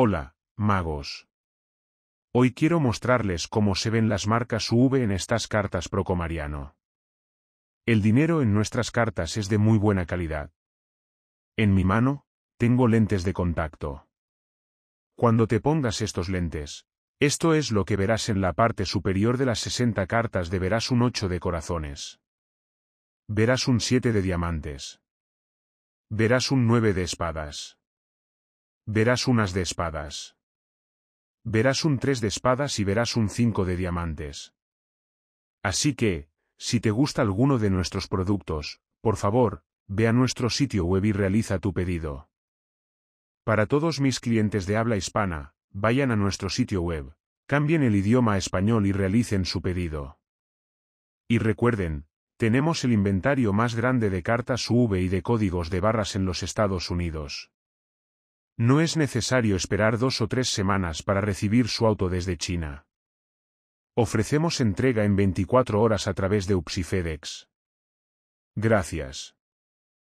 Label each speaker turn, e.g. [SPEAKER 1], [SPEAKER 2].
[SPEAKER 1] Hola, magos. Hoy quiero mostrarles cómo se ven las marcas UV en estas cartas Procomariano. El dinero en nuestras cartas es de muy buena calidad. En mi mano, tengo lentes de contacto. Cuando te pongas estos lentes, esto es lo que verás en la parte superior de las 60 cartas de verás un 8 de corazones. Verás un 7 de diamantes. Verás un 9 de espadas. Verás unas de espadas. Verás un tres de espadas y verás un cinco de diamantes. Así que, si te gusta alguno de nuestros productos, por favor, ve a nuestro sitio web y realiza tu pedido. Para todos mis clientes de habla hispana, vayan a nuestro sitio web, cambien el idioma español y realicen su pedido. Y recuerden, tenemos el inventario más grande de cartas UV y de códigos de barras en los Estados Unidos. No es necesario esperar dos o tres semanas para recibir su auto desde China. Ofrecemos entrega en 24 horas a través de UPSIFedex. Gracias.